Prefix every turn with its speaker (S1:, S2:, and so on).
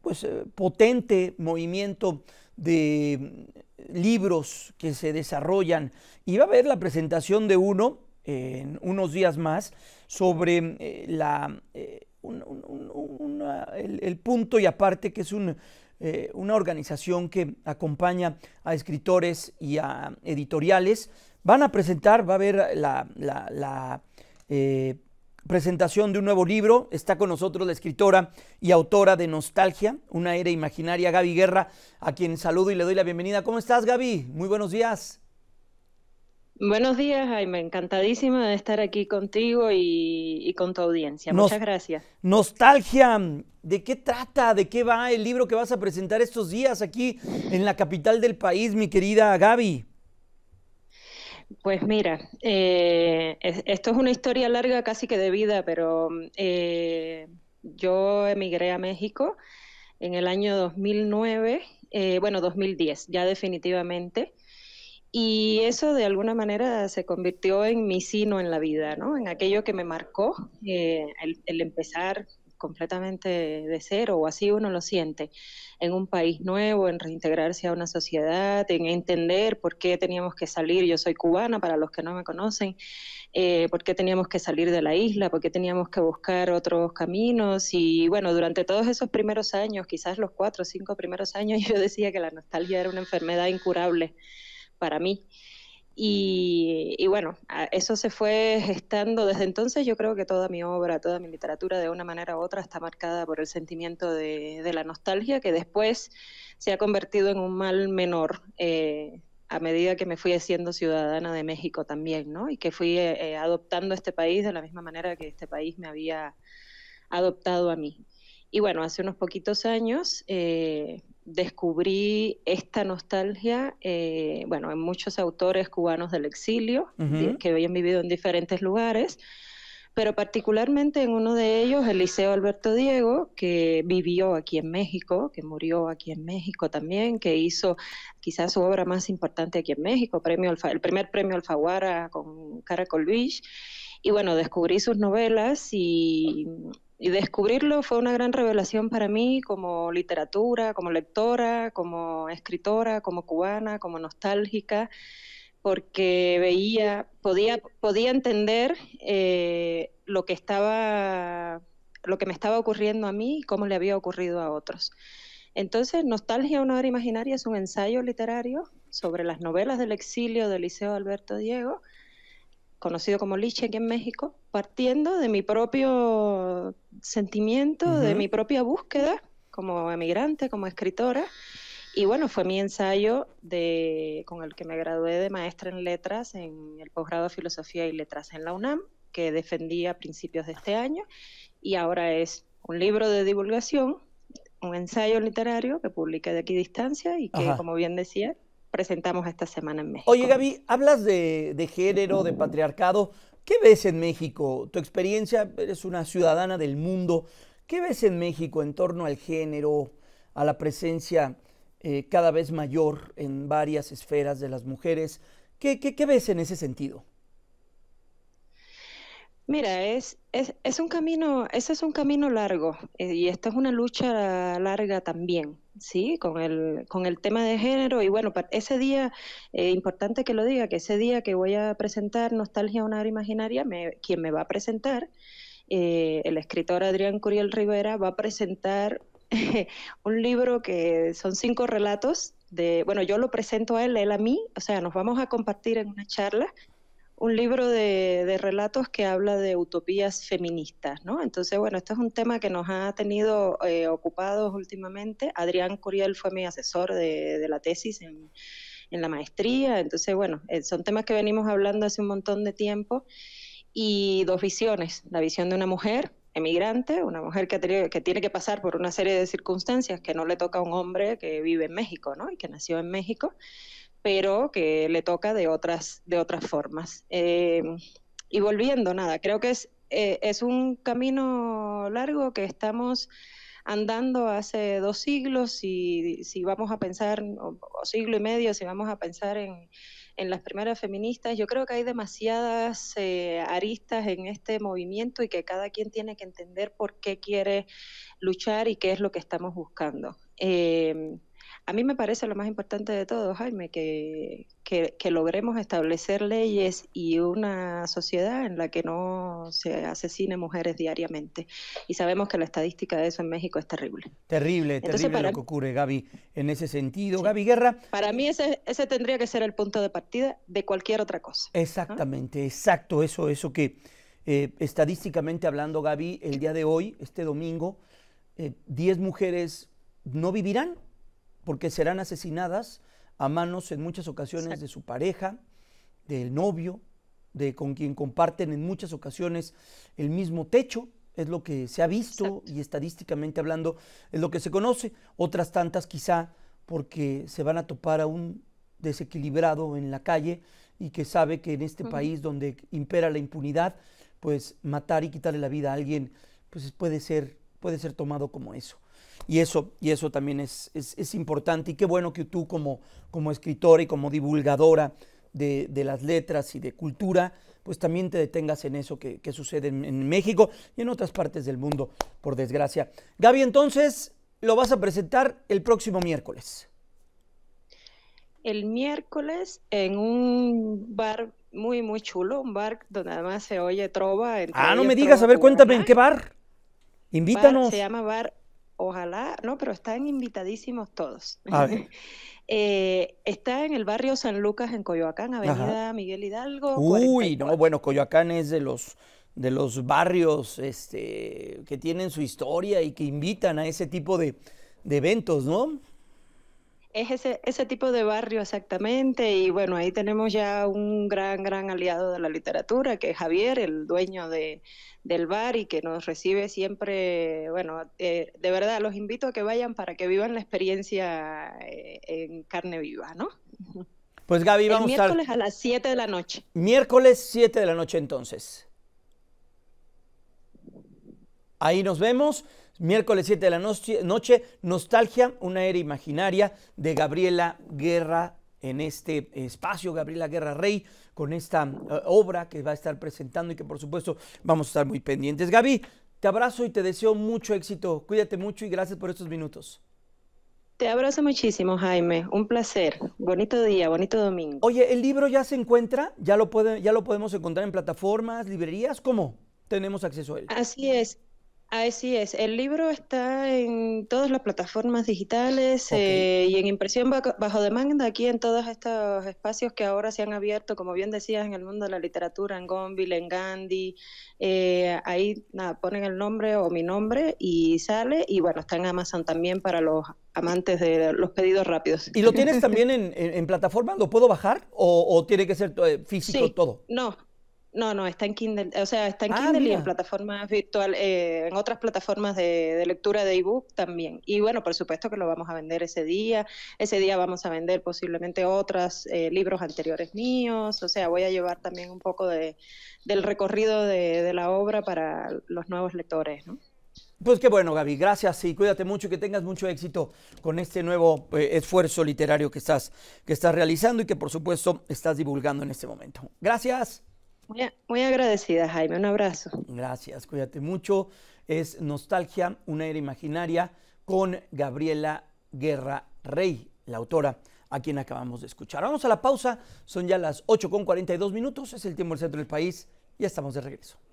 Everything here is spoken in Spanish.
S1: pues, eh, potente movimiento de mm, libros que se desarrollan y va a haber la presentación de uno en unos días más sobre mm, eh, la, eh, el, punto y aparte que es una organización que acompaña a escritores y a editoriales. Van a presentar, va a haber la, la presentación de un nuevo libro. Está con nosotros la escritora y autora de Nostalgia, una era imaginaria, Gaby Guerra, a quien saludo y le doy la bienvenida. ¿Cómo estás, Gaby? Muy buenos días.
S2: Buenos días, Jaime. Encantadísima de estar aquí contigo y, con tu audiencia. Muchas gracias.
S1: Nostalgia, ¿de qué trata? ¿De qué va el libro que vas a presentar estos días aquí en la capital del país, mi querida Gaby?
S2: Pues mira, eh, esto es una historia larga casi que de vida, pero eh, yo emigré a México en el año 2009, eh, bueno, 2010 ya definitivamente. Y eso de alguna manera se convirtió en mi sino en la vida, ¿no? En aquello que me marcó, el, el, empezar completamente de cero, o así uno lo siente, en un país nuevo, en reintegrarse a una sociedad, en entender por qué teníamos que salir, yo soy cubana para los que no me conocen, eh, por qué teníamos que salir de la isla, por qué teníamos que buscar otros caminos y bueno, durante todos esos primeros años, quizás los cuatro o cinco primeros años, yo decía que la nostalgia era una enfermedad incurable para mí. Y, bueno, eso se fue gestando desde entonces. Yo creo que toda mi obra, toda mi literatura, de una manera u otra, está marcada por el sentimiento de, la nostalgia, que después se ha convertido en un mal menor eh, a medida que me fui haciendo ciudadana de México también, ¿no? Y que fui eh, eh, adoptando este país de la misma manera que este país me había adoptado a mí. Y bueno, hace unos poquitos años eh, descubrí esta nostalgia, eh, bueno, en muchos autores cubanos del exilio, que habían vivido en diferentes lugares, pero particularmente en uno de ellos, Eliseo Alberto Diego, que vivió aquí en México, que murió aquí en México también, que hizo quizás su obra más importante aquí en México, premio el primer premio Alfaguara con Caracol Beach, Y bueno, descubrí sus novelas y y descubrirlo fue una gran revelación para mí como literatura, como lectora, como escritora, como cubana, como nostálgica, porque veía, podía, podía entender eh, lo que estaba lo que me estaba ocurriendo a mí y cómo le había ocurrido a otros. Entonces, Nostalgia, una hora imaginaria es un ensayo literario sobre las novelas del exilio de Liceo Alberto Diego, conocido como liche aquí en México, partiendo de mi propio sentimiento, de mi propia búsqueda como emigrante, como escritora. Y bueno, fue mi ensayo de, con el que me gradué de maestra en letras en el posgrado de Filosofía y Letras en la UNAM, que defendí a principios de este año. Y ahora es un libro de divulgación, un ensayo literario que publiqué de aquí distancia y que, como bien decía, presentamos esta semana en México. Oye, Gaby,
S1: hablas de, género, de patriarcado. ¿Qué ves en México? Tu experiencia, eres una ciudadana del mundo. ¿Qué ves en México en torno al género, a la presencia eh, cada vez mayor en varias esferas de las mujeres? ¿Qué, ves en ese sentido?
S2: Mira, es, es, un camino, ese es un camino largo eh, y esta es una lucha larga también. Sí, con el, con el tema de género. Y bueno, ese día, eh, importante que lo diga, que ese día que voy a presentar Nostalgia, una hora imaginaria, quien me va a presentar, eh, el escritor Adrián Curiel Rivera, va a presentar un libro que son cinco relatos de, bueno, yo lo presento a él, él a mí, o sea, nos vamos a compartir en una charla un libro de, relatos que habla de utopías feministas, ¿no? Entonces, bueno, este es un tema que nos ha tenido eh, ocupados últimamente. Adrián Curiel fue mi asesor de, la tesis en, la maestría. Entonces, bueno, eh, son temas que venimos hablando hace un montón de tiempo. Y dos visiones, la visión de una mujer emigrante, una mujer que, tiene, que tiene que pasar por una serie de circunstancias que no le toca a un hombre que vive en México, ¿no? Y que nació en México pero que le toca de otras, de otras formas. Eh, y volviendo, nada, creo que es, eh, es un camino largo que estamos andando hace dos siglos y si vamos a pensar, o, siglo y medio, si vamos a pensar en, las primeras feministas, yo creo que hay demasiadas eh, aristas en este movimiento y que cada quien tiene que entender por qué quiere luchar y qué es lo que estamos buscando. A mí me parece lo más importante de todo, Jaime, que, que, logremos establecer leyes y una sociedad en la que no se asesine mujeres diariamente. Y sabemos que la estadística de eso en México es terrible.
S1: Terrible, terrible lo que ocurre, Gaby, en ese sentido. Gaby Guerra.
S2: Para mí ese, ese tendría que ser el punto de partida de cualquier otra cosa.
S1: Exactamente, exacto, eso, eso que... Eh, estadísticamente hablando, Gaby, el día de hoy, este domingo, 10 eh, mujeres no vivirán porque serán asesinadas a manos en muchas ocasiones de su pareja, del novio, de con quien comparten en muchas ocasiones el mismo techo, es lo que se ha visto y estadísticamente hablando es lo que se conoce, otras tantas quizá porque se van a topar a un desequilibrado en la calle y que sabe que en este país donde impera la impunidad, pues matar y quitarle la vida a alguien pues puede ser puede ser tomado como eso. Y eso, y eso también es, es, importante. Y qué bueno que tú como, como escritora y como divulgadora de, las letras y de cultura, pues también te detengas en eso que, sucede en, México y en otras partes del mundo, por desgracia. Gaby, entonces lo vas a presentar el próximo miércoles.
S2: El miércoles en un bar muy, muy chulo, un bar donde además se oye trova. ah, no me digas, a ver,
S1: cuéntame, ¿en qué bar? Invítanos. se llama
S2: Bar ojalá, no, pero están invitadísimos todos. Ah, eh, está en el barrio San Lucas en Coyoacán, Avenida Miguel Hidalgo. Uy,
S1: no, bueno, Coyoacán es de los de los barrios este, que tienen su historia y que invitan a ese tipo de, de eventos, ¿no?
S2: Es ese, ese tipo de barrio exactamente y bueno, ahí tenemos ya un gran, gran aliado de la literatura, que es Javier, el dueño de, del bar y que nos recibe siempre, bueno, eh, de verdad los invito a que vayan para que vivan la experiencia eh, en carne viva, ¿no?
S1: Pues Gaby, vamos el miércoles a... a las 7 de la noche. Miércoles 7 de la noche entonces. Ahí nos vemos. Miércoles 7 de la noche, Nostalgia, una era imaginaria de Gabriela Guerra en este espacio, Gabriela Guerra Rey, con esta eh, obra que va a estar presentando y que por supuesto vamos a estar muy pendientes. Gaby, te abrazo y te deseo mucho éxito. Cuídate mucho y gracias por estos minutos.
S2: Te abrazo muchísimo, Jaime. Un placer. Bonito día, bonito domingo.
S1: Oye, ¿el libro ya se encuentra? ¿Ya lo, ya lo podemos encontrar en plataformas, librerías?
S2: ¿Cómo tenemos acceso a él? Así es. Así es, el libro está en todas las plataformas digitales eh, y en impresión bajo, demanda aquí en todos estos espacios que ahora se han abierto, como bien decías, en el mundo de la literatura, en Gonville, en Gandhi, eh, ahí nada, ponen el nombre o mi nombre y sale y bueno, está en Amazon también para los amantes de los pedidos rápidos.
S1: ¿Y lo tienes también en, plataforma? ¿Lo puedo bajar o, tiene que ser eh, físico todo?
S2: No, no, no, está en Kindle, o sea, está en ah, Kindle y en plataformas virtuales, eh, en otras plataformas de, lectura de ebook también. Y bueno, por supuesto que lo vamos a vender ese día. Ese día vamos a vender posiblemente otros eh, libros anteriores míos. O sea, voy a llevar también un poco de, del recorrido de, la obra para los nuevos lectores, ¿no?
S1: Pues qué bueno, Gaby. Gracias y cuídate mucho que tengas mucho éxito con este nuevo eh, esfuerzo literario que estás, que estás realizando y que por supuesto estás divulgando en este momento. Gracias.
S2: Muy, agradecida,
S1: Jaime. Un abrazo. Gracias, cuídate mucho. Es Nostalgia, una era imaginaria con Gabriela Guerra Rey, la autora a quien acabamos de escuchar. Vamos a la pausa, son ya las 8 con 42 minutos, es el tiempo del centro del país, y estamos de regreso.